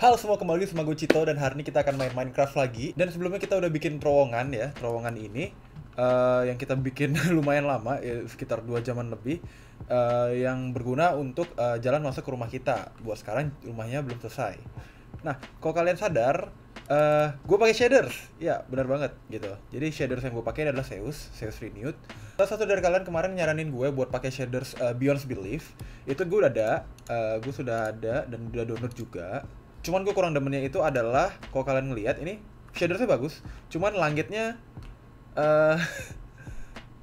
Halo semua kembali sama gue Cito dan hari ini kita akan main Minecraft lagi dan sebelumnya kita udah bikin terowongan ya terowongan ini uh, yang kita bikin lumayan lama ya, sekitar dua jaman lebih uh, yang berguna untuk uh, jalan masuk ke rumah kita buat sekarang rumahnya belum selesai. Nah kalau kalian sadar uh, gue pakai shaders ya benar banget gitu jadi shaders yang gue pakai adalah Zeus Zeus Renewed salah satu dari kalian kemarin nyaranin gue buat pakai shaders uh, Beyond Belief itu gue udah ada uh, gue sudah ada dan udah download juga cuman gue kurang demennya itu adalah kalau kalian ngelihat ini shadernya bagus cuman langitnya eh, uh,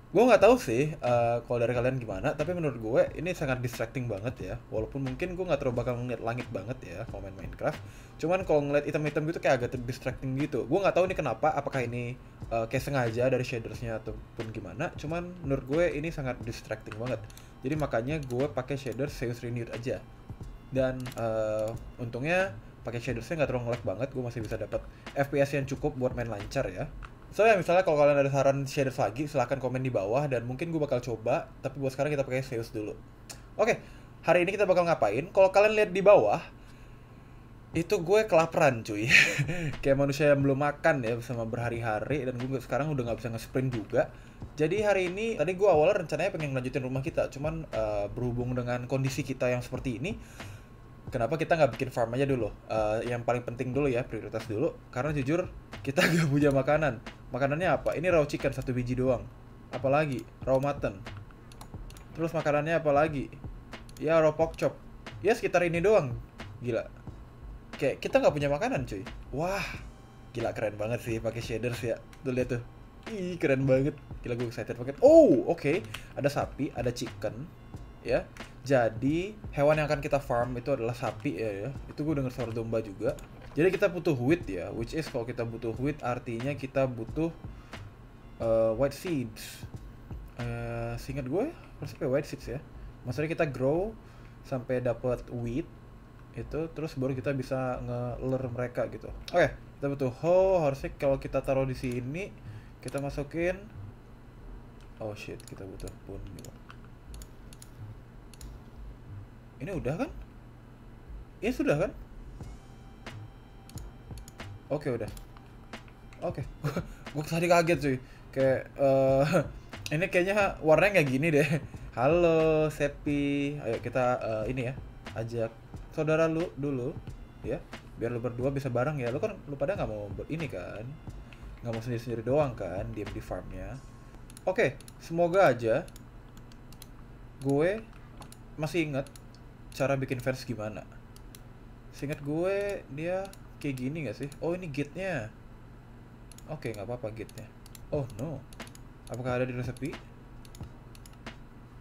gue nggak tahu sih uh, kalau dari kalian gimana tapi menurut gue ini sangat distracting banget ya walaupun mungkin gue nggak terlalu bakal ngeliat langit banget ya kalau main Minecraft cuman kalau ngeliat item-item gitu kayak agak distracting gitu gue nggak tahu ini kenapa apakah ini uh, kayak sengaja dari shadersnya ataupun gimana cuman menurut gue ini sangat distracting banget jadi makanya gue pakai shader Zeus Renewed aja dan uh, untungnya pakai shadowsnya nggak terlalu ngelag banget gue masih bisa dapat fps yang cukup buat main lancar ya so ya misalnya kalau kalian ada saran shaders lagi silahkan komen di bawah dan mungkin gue bakal coba tapi buat sekarang kita pakai Zeus dulu oke okay, hari ini kita bakal ngapain kalau kalian lihat di bawah itu gue kelaparan cuy kayak manusia yang belum makan ya sama berhari-hari dan gue sekarang udah nggak bisa nge-sprint juga jadi hari ini tadi gue awalnya rencananya pengen lanjutin rumah kita cuman uh, berhubung dengan kondisi kita yang seperti ini kenapa kita nggak bikin farm aja dulu uh, yang paling penting dulu ya prioritas dulu karena jujur kita nggak punya makanan makanannya apa ini raw chicken satu biji doang apalagi raw mutton terus makanannya apa lagi ya raw pork chop ya sekitar ini doang gila kayak kita nggak punya makanan cuy wah gila keren banget sih pakai shaders ya tuh lihat tuh ih keren banget gila gue excited banget oh oke okay. ada sapi ada chicken ya jadi hewan yang akan kita farm itu adalah sapi ya, ya. itu gue dengar suara domba juga. Jadi kita butuh wheat ya, which is kalau kita butuh wheat artinya kita butuh uh, white seeds. Uh, eh, singkat gue, kayak white seeds ya. Maksudnya kita grow sampai dapat wheat itu, terus baru kita bisa ngeler mereka gitu. Oke, okay, kita butuh hoe. Harusnya kalau kita taruh di sini, kita masukin. Oh shit, kita butuh pun gitu ini udah kan ya sudah kan oke udah oke gue tadi kaget cuy kayak uh, ini kayaknya warnanya kayak gini deh halo Sepi ayo kita uh, ini ya ajak saudara lu dulu ya biar lu berdua bisa bareng ya lu kan lu pada nggak mau buat ini kan nggak mau sendiri sendiri doang kan diem di farmnya oke semoga aja gue masih inget cara bikin fans gimana Seingat gue dia kayak gini gak sih? Oh ini gitnya Oke okay, nggak apa-apa gitnya Oh no Apakah ada di resepi?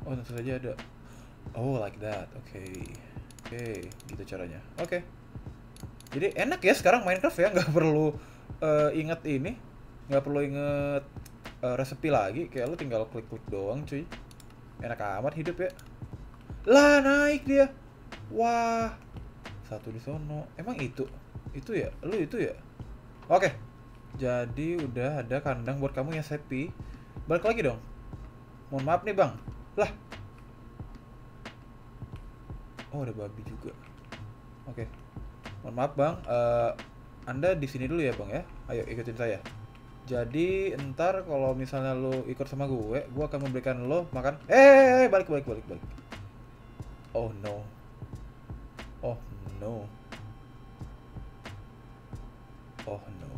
Oh tentu saja ada Oh like that Oke okay. Oke okay, gitu caranya Oke okay. Jadi enak ya sekarang Minecraft ya nggak perlu uh, eh, inget ini nggak perlu inget uh, eh, resepi lagi Kayak lu tinggal klik-klik doang cuy Enak amat hidup ya Lah naik dia wah satu di sono emang itu itu ya lu itu ya oke jadi udah ada kandang buat kamu yang sepi balik lagi dong mohon maaf nih bang lah oh ada babi juga oke mohon maaf bang uh, anda di sini dulu ya bang ya ayo ikutin saya jadi ntar kalau misalnya lo ikut sama gue gue akan memberikan lo makan eh, eh, eh balik balik balik balik oh no Oh no. Oh no.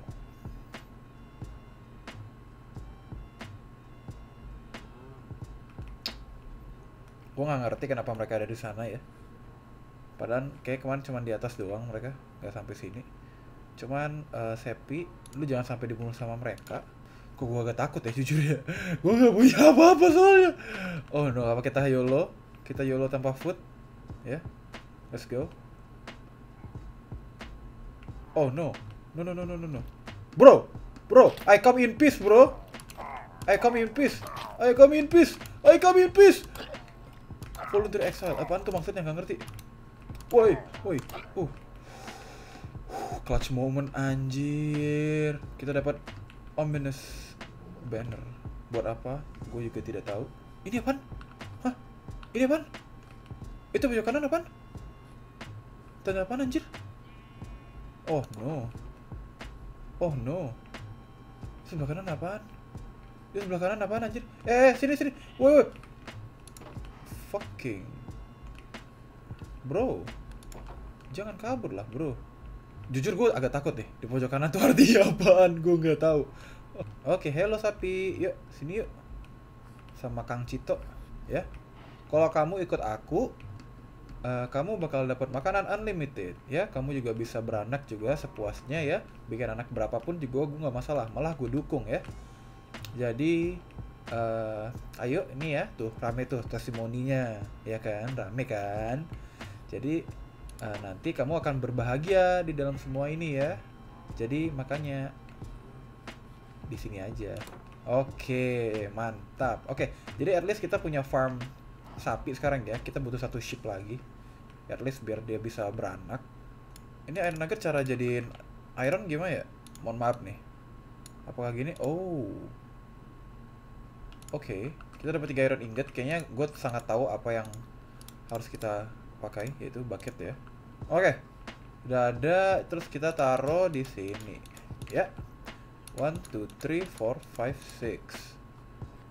Gue nggak ngerti kenapa mereka ada di sana ya. Padahal kayak kemarin cuma di atas doang mereka, nggak sampai sini. Cuman uh, eh, Sepi, lu jangan sampai dibunuh sama mereka. Kok gue agak takut ya jujur ya. gue nggak punya apa-apa soalnya. Oh no, apa kita yolo? Kita yolo tanpa food, ya? Yeah Let's go. Oh no. No no no no no no. Bro, bro, I come in peace, bro. I come in peace. I come in peace. I come in peace. Volunteer exile. Apaan tuh maksudnya nggak ngerti. Woi, woi. Uh. uh. Clutch moment anjir. Kita dapat ominous banner. Buat apa? Gue juga tidak tahu. Ini apaan? Hah? Ini apaan? Itu pojok kanan apaan? Tanya apa anjir? Oh no. Oh no. sebelah kanan apaan? Di sebelah kanan apaan anjir? Eh, eh sini sini. Woi, woi. Fucking. Bro. Jangan kabur lah, Bro. Jujur gue agak takut deh. Di pojok kanan tuh artinya apaan? Gue nggak tahu. Oke, hello sapi. Yuk, sini yuk. Sama Kang Cito, ya. Kalau kamu ikut aku, uh, kamu bakal dapat makanan unlimited ya kamu juga bisa beranak juga sepuasnya ya bikin anak berapapun juga gue nggak masalah malah gue dukung ya jadi uh, ayo ini ya tuh rame tuh testimoninya ya kan rame kan jadi uh, nanti kamu akan berbahagia di dalam semua ini ya jadi makanya di sini aja oke mantap oke jadi at least kita punya farm sapi sekarang ya kita butuh satu sheep lagi at least biar dia bisa beranak ini iron nugget cara jadiin iron gimana ya mohon maaf nih apakah gini oh oke okay. kita dapat tiga iron ingot kayaknya gue sangat tahu apa yang harus kita pakai yaitu bucket ya oke okay. udah ada terus kita taruh di sini ya one two three four five six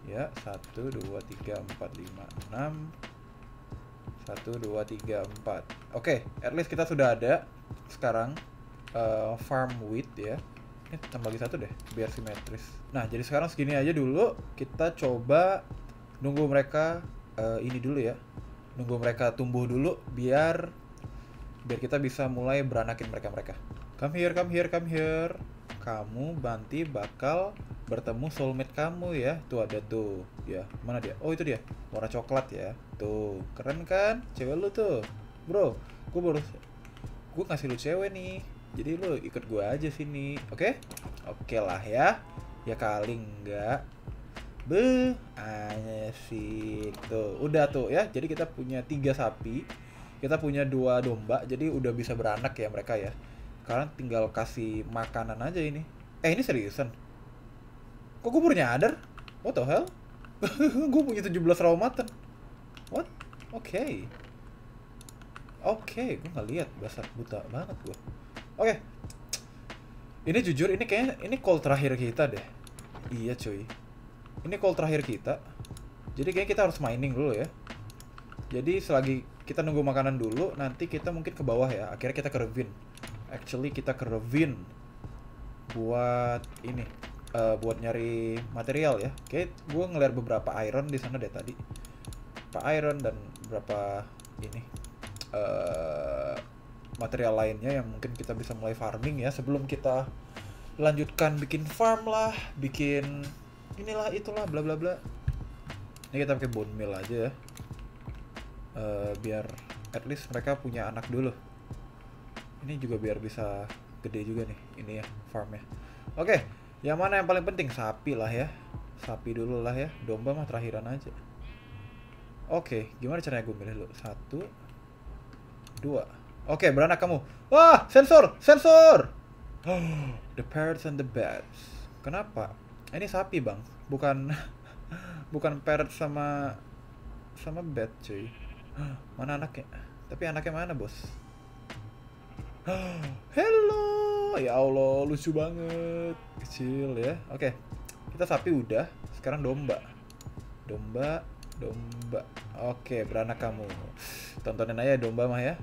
ya 1 2 3 4 5 6 1 2 3 4 oke okay, at least kita sudah ada sekarang uh, farm wheat ya ini tambah lagi satu deh biar simetris nah jadi sekarang segini aja dulu kita coba nunggu mereka uh, ini dulu ya nunggu mereka tumbuh dulu biar biar kita bisa mulai beranakin mereka mereka come here come here come here kamu Banti bakal bertemu soulmate kamu ya tuh ada tuh ya mana dia oh itu dia warna coklat ya tuh keren kan cewek lu tuh bro gue baru gue ngasih lu cewek nih jadi lu ikut gue aja sini oke okay? oke okay lah ya ya kali enggak be sih tuh udah tuh ya jadi kita punya tiga sapi kita punya dua domba jadi udah bisa beranak ya mereka ya sekarang tinggal kasih makanan aja ini eh ini seriusan Kok gue baru nyadar? What the hell? gue punya 17 mutton. What? Oke. Okay. Oke, okay, gue gak lihat dasar buta banget gue. Oke. Okay. Ini jujur, ini kayaknya ini call terakhir kita deh. Iya cuy. Ini call terakhir kita. Jadi kayaknya kita harus mining dulu ya. Jadi selagi kita nunggu makanan dulu, nanti kita mungkin ke bawah ya. Akhirnya kita ke ravine. Actually kita ke ravine buat ini uh, buat nyari material ya. Oke, gue ngeliat beberapa iron di sana deh tadi. Pak iron dan berapa ini uh, material lainnya yang mungkin kita bisa mulai farming ya sebelum kita lanjutkan bikin farm lah, bikin inilah itulah bla bla bla. Ini kita pakai bone meal aja ya. Uh, biar at least mereka punya anak dulu. Ini juga biar bisa gede juga nih ini ya farmnya. Oke, okay yang mana yang paling penting? Sapi lah ya. Sapi dulu lah ya. Domba mah terakhiran aja. Oke, gimana caranya gue milih dulu? Satu, dua. Oke, beranak kamu. Wah, sensor, sensor. the parrots and the bats. Kenapa? Ini sapi bang, bukan bukan parrot sama sama bat cuy. Mana anaknya? Tapi anaknya mana bos? Hello. Oh ya Allah, lucu banget. Kecil ya. Oke. Kita sapi udah, sekarang domba. Domba, domba. Oke, beranak kamu. Tontonin aja domba mah ya.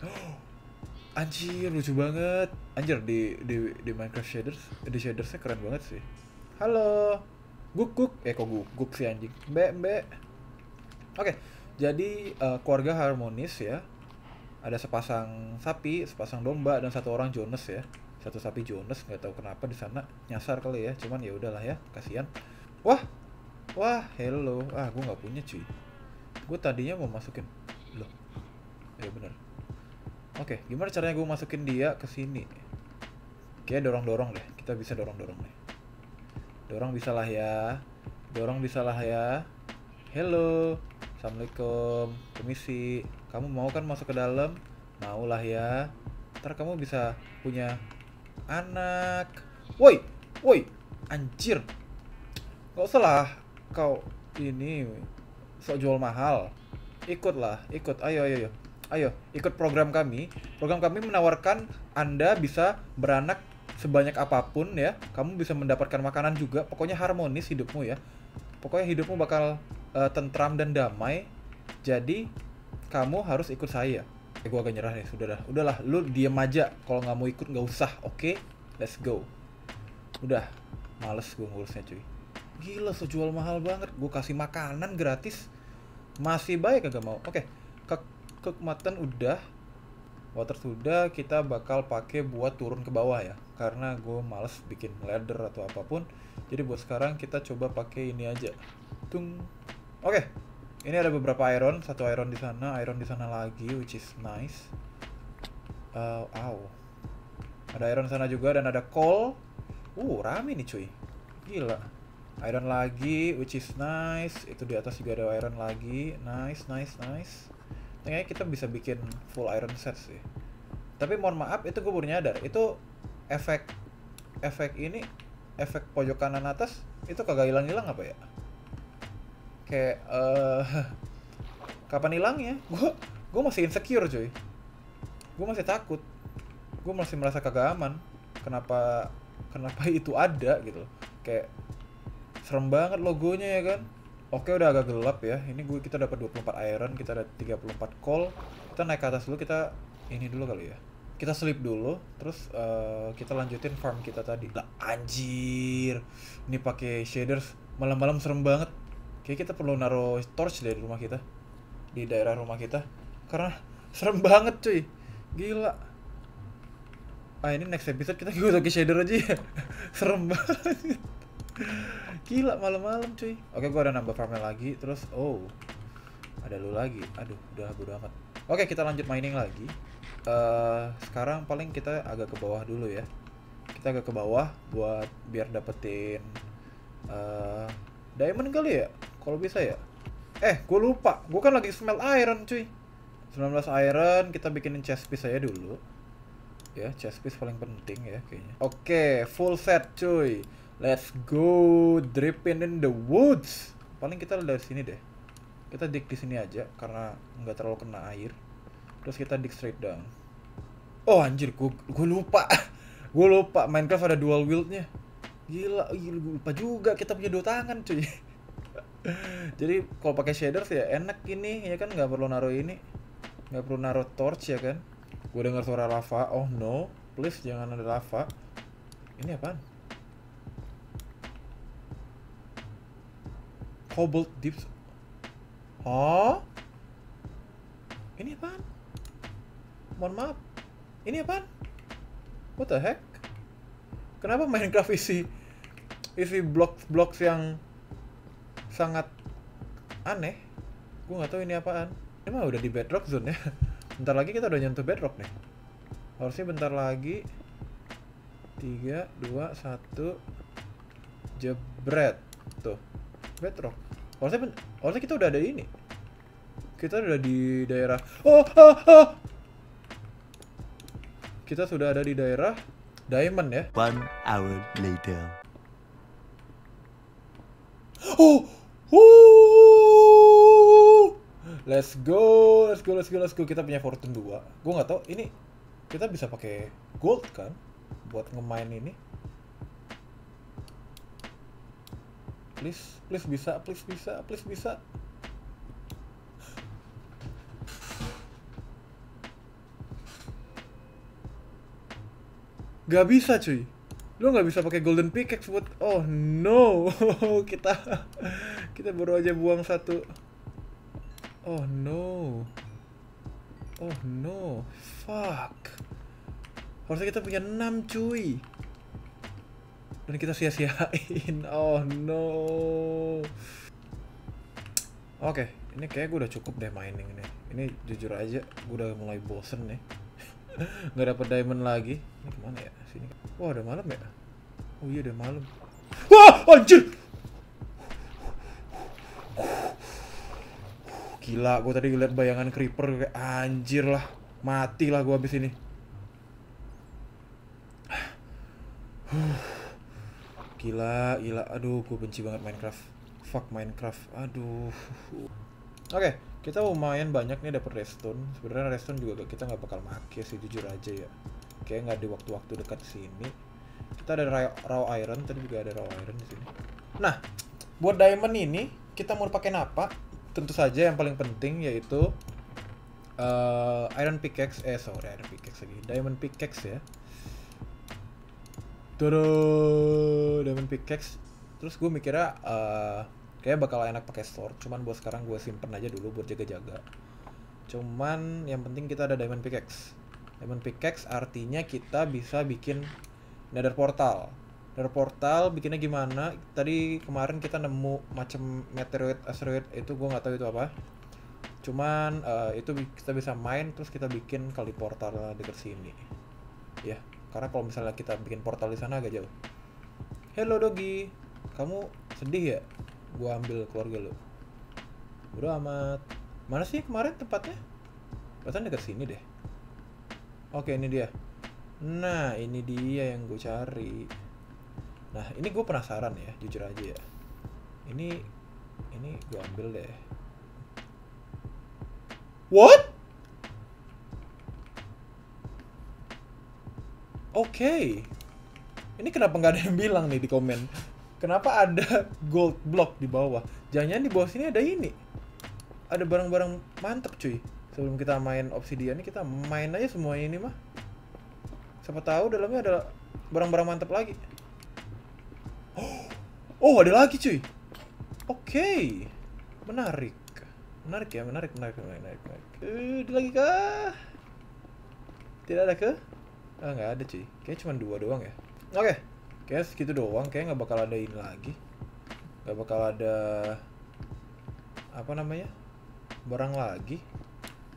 Oh, anjir, lucu banget. Anjir di di di Minecraft shaders, di shadersnya keren banget sih. Halo. Guk guk. Eh kok guk guk sih anjing. Mbe mbe. Oke. Jadi uh, keluarga harmonis ya ada sepasang sapi, sepasang domba, dan satu orang Jonas ya satu sapi jones nggak tahu kenapa di sana nyasar kali ya cuman ya udahlah ya kasihan wah wah hello ah gue nggak punya cuy gue tadinya mau masukin loh ya bener oke okay, gimana caranya gue masukin dia ke sini kayak dorong dorong deh kita bisa dorong dorong deh dorong bisa lah ya dorong bisa lah ya hello assalamualaikum permisi kamu mau kan masuk ke dalam maulah ya ntar kamu bisa punya anak. Woi, woi, anjir. Gak usah kau ini sok jual mahal. Ikutlah, ikut. Ayo, ayo, ayo. Ayo, ikut program kami. Program kami menawarkan Anda bisa beranak sebanyak apapun ya. Kamu bisa mendapatkan makanan juga. Pokoknya harmonis hidupmu ya. Pokoknya hidupmu bakal uh, tentram dan damai. Jadi, kamu harus ikut saya eh, gue agak nyerah nih ya, sudah dah udahlah lu diem aja kalau nggak mau ikut nggak usah oke okay? let's go udah males gue ngurusnya cuy gila sejual mahal banget gue kasih makanan gratis masih baik agak mau oke okay. ke kekmatan udah water sudah kita bakal pakai buat turun ke bawah ya karena gue males bikin ladder atau apapun jadi buat sekarang kita coba pakai ini aja tung oke okay. Ini ada beberapa iron, satu iron di sana, iron di sana lagi, which is nice. Uh, Ada iron sana juga dan ada coal. Uh, rame nih cuy. Gila. Iron lagi, which is nice. Itu di atas juga ada iron lagi. Nice, nice, nice. Kayaknya kita bisa bikin full iron set sih. Tapi mohon maaf, itu gue baru nyadar. Itu efek efek ini, efek pojok kanan atas, itu kagak hilang-hilang apa ya? kayak uh, kapan hilangnya gue gue masih insecure cuy gue masih takut gue masih merasa kagak aman kenapa kenapa itu ada gitu kayak serem banget logonya ya kan oke udah agak gelap ya ini gue kita dapat 24 iron kita ada 34 coal kita naik ke atas dulu kita ini dulu kali ya kita sleep dulu terus uh, kita lanjutin farm kita tadi lah anjir ini pakai shaders malam-malam serem banget Oke, kita perlu naruh torch deh di rumah kita. Di daerah rumah kita. Karena serem banget cuy. Gila. Ah ini next episode kita gue lagi shader aja ya. serem banget. Gila malam-malam cuy. Oke, gue ada nambah farmnya lagi. Terus oh. Ada lu lagi. Aduh, udah bodo amat. Oke, kita lanjut mining lagi. Uh, sekarang paling kita agak ke bawah dulu ya kita agak ke bawah buat biar dapetin uh, diamond kali ya kalau bisa ya. Eh, gue lupa. Gue kan lagi smell iron, cuy. 19 iron, kita bikinin chest piece aja dulu. Ya, chest piece paling penting ya kayaknya. Oke, okay, full set, cuy. Let's go dripping in the woods. Paling kita dari sini deh. Kita dig di sini aja karena nggak terlalu kena air. Terus kita dig straight down. Oh anjir, gue gue lupa. gue lupa Minecraft ada dual wieldnya. Gila, gila gue lupa juga kita punya dua tangan cuy. jadi kalau pakai shaders ya enak ini ya kan nggak perlu naruh ini nggak perlu naruh torch ya kan gue dengar suara lava oh no please jangan ada lava ini apaan cobalt deep oh ini apaan mohon maaf ini apaan what the heck kenapa Minecraft isi isi blok blok yang sangat aneh gue nggak tahu ini apaan ini mah udah di bedrock zone ya bentar lagi kita udah nyentuh bedrock nih harusnya bentar lagi 3, 2, 1 jebret tuh bedrock harusnya, ben harusnya kita udah ada ini kita udah di daerah oh, oh, oh. kita sudah ada di daerah diamond ya one hour later oh Woo! Let's go, let's go, let's go, let's go. Kita punya fortune 2. Gue nggak tau. ini kita bisa pakai gold kan buat ngemain ini. Please, please bisa, please bisa, please bisa. Gak bisa cuy. Lo gak bisa pakai golden pickaxe buat Oh no, kita kita baru aja buang satu. Oh no. Oh no. Fuck. Harusnya kita punya 6 cuy. Dan kita sia-siain. Oh no. Oke, okay, ini kayak gue udah cukup deh mining ini. Ini jujur aja, gue udah mulai bosen nih. Nggak dapet diamond lagi. Ini kemana ya? Sini. Wah, udah malam ya? Oh iya, udah malam. Wah, anjir! Gila, gue tadi lihat bayangan creeper kayak anjir lah, mati lah gue abis ini. Gila, gila, aduh, gue benci banget Minecraft. Fuck Minecraft, aduh. Oke, okay, kita lumayan banyak nih dapat redstone. Sebenarnya redstone juga kita nggak bakal make sih jujur aja ya. Kayak nggak di waktu-waktu dekat sini. Kita ada raw, raw iron, tadi juga ada raw iron di sini. Nah, buat diamond ini kita mau pakai apa? tentu saja yang paling penting yaitu uh, iron pickaxe eh sorry iron pickaxe lagi diamond pickaxe ya tuh diamond pickaxe terus gue mikirnya uh, kayak bakal enak pakai sword cuman buat sekarang gue simpen aja dulu buat jaga-jaga cuman yang penting kita ada diamond pickaxe diamond pickaxe artinya kita bisa bikin nether portal dari portal bikinnya gimana tadi kemarin kita nemu macam meteorit asteroid itu gue nggak tahu itu apa cuman uh, itu kita bisa main terus kita bikin kali portal dekat sini ya karena kalau misalnya kita bikin portal di sana agak jauh hello dogi kamu sedih ya gue ambil keluarga lo udah amat mana sih kemarin tempatnya Bahkan dekat sini deh oke ini dia nah ini dia yang gue cari nah ini gue penasaran ya jujur aja ya ini ini gue ambil deh what oke okay. ini kenapa nggak ada yang bilang nih di komen kenapa ada gold block di bawah jangan-jangan di bawah sini ada ini ada barang-barang mantep cuy sebelum kita main obsidian ini kita main aja semuanya ini mah siapa tahu dalamnya ada barang-barang mantep lagi Oh, ada lagi cuy. Oke. Okay. Menarik. Menarik ya, menarik, menarik, menarik, menarik. menarik. Uh, ada lagi kah? Tidak ada ke? Ah, nggak ada cuy. Kayaknya cuma dua doang ya. Oke. Okay. Kayaknya segitu doang. Kayaknya nggak bakal ada ini lagi. Nggak bakal ada... Apa namanya? Barang lagi.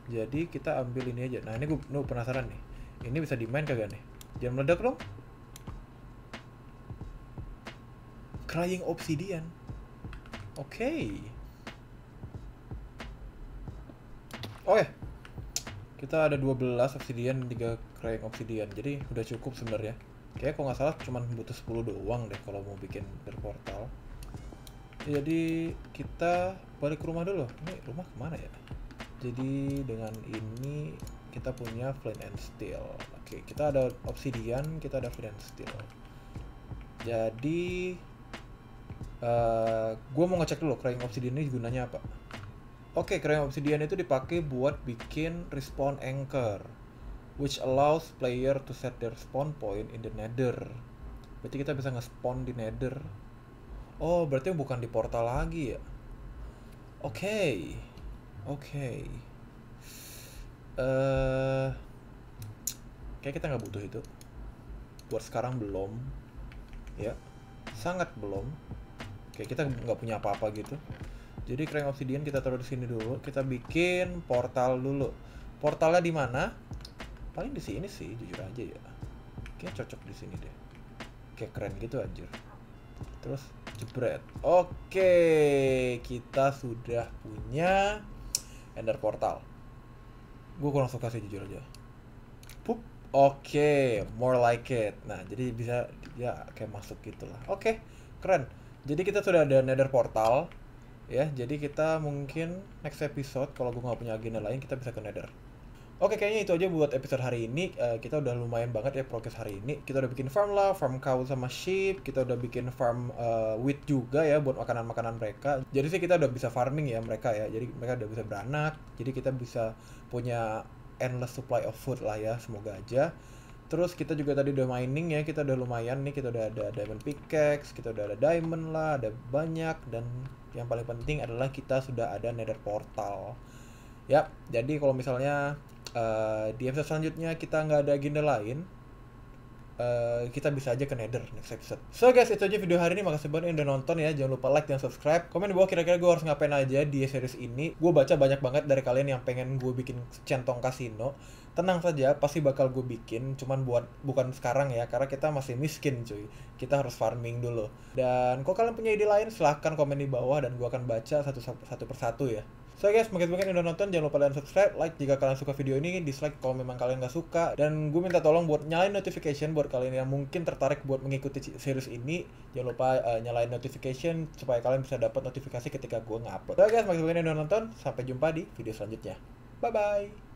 Jadi kita ambil ini aja. Nah, ini gue penasaran nih. Ini bisa dimain kagak nih? Jangan meledak dong. Crying Obsidian. Oke. Okay. Oke. Oh okay. Ya, kita ada 12 obsidian, 3 crying obsidian. Jadi udah cukup sebenarnya. Kayaknya kalau nggak salah cuman butuh 10 doang deh kalau mau bikin portal. Jadi kita balik ke rumah dulu. Ini rumah kemana ya? Jadi dengan ini kita punya flint and steel. Oke, kita ada obsidian, kita ada flint and steel. Jadi Eh, gue mau ngecek dulu crying obsidian ini gunanya apa oke okay, crying obsidian itu dipakai buat bikin respawn anchor which allows player to set their spawn point in the nether berarti kita bisa nge-spawn di nether oh berarti bukan di portal lagi ya oke okay. oke okay. uh, eh, kayak kita nggak butuh itu buat sekarang belum ya sangat belum Oke, kita nggak punya apa-apa gitu. Jadi crank obsidian kita taruh di sini dulu. Kita bikin portal dulu. Portalnya di mana? Paling di sini sih, jujur aja ya. Oke, cocok di sini deh. Kayak keren gitu anjir. Terus jebret. Oke, kita sudah punya Ender Portal. Gue kurang suka sih jujur aja. Pup. Oke, more like it. Nah, jadi bisa ya kayak masuk gitulah, Oke, keren jadi kita sudah ada nether portal ya jadi kita mungkin next episode kalau gue nggak punya agenda lain kita bisa ke nether Oke kayaknya itu aja buat episode hari ini uh, Kita udah lumayan banget ya progres hari ini Kita udah bikin farm lah, farm cow sama sheep Kita udah bikin farm uh, wheat juga ya buat makanan-makanan mereka Jadi sih kita udah bisa farming ya mereka ya Jadi mereka udah bisa beranak Jadi kita bisa punya endless supply of food lah ya Semoga aja Terus kita juga tadi udah mining ya, kita udah lumayan nih, kita udah ada diamond pickaxe, kita udah ada diamond lah, ada banyak dan yang paling penting adalah kita sudah ada nether portal. Yap, jadi kalau misalnya uh, di episode selanjutnya kita nggak ada agenda lain, Uh, kita bisa aja ke Nether next episode. So guys, itu aja video hari ini. Makasih banget yang udah nonton ya. Jangan lupa like dan subscribe. Komen di bawah kira-kira gue harus ngapain aja di series ini. Gue baca banyak banget dari kalian yang pengen gue bikin centong kasino tenang saja pasti bakal gue bikin cuman buat bukan sekarang ya karena kita masih miskin cuy kita harus farming dulu dan kalau kalian punya ide lain silahkan komen di bawah dan gue akan baca satu satu persatu ya So guys, makasih banyak yang udah nonton. Jangan lupa kalian subscribe, like jika kalian suka video ini, dislike kalau memang kalian gak suka. Dan gue minta tolong buat nyalain notification buat kalian yang mungkin tertarik buat mengikuti series ini. Jangan lupa uh, nyalain notification supaya kalian bisa dapat notifikasi ketika gue ngupload. So guys, makasih banyak udah nonton. Sampai jumpa di video selanjutnya. Bye bye.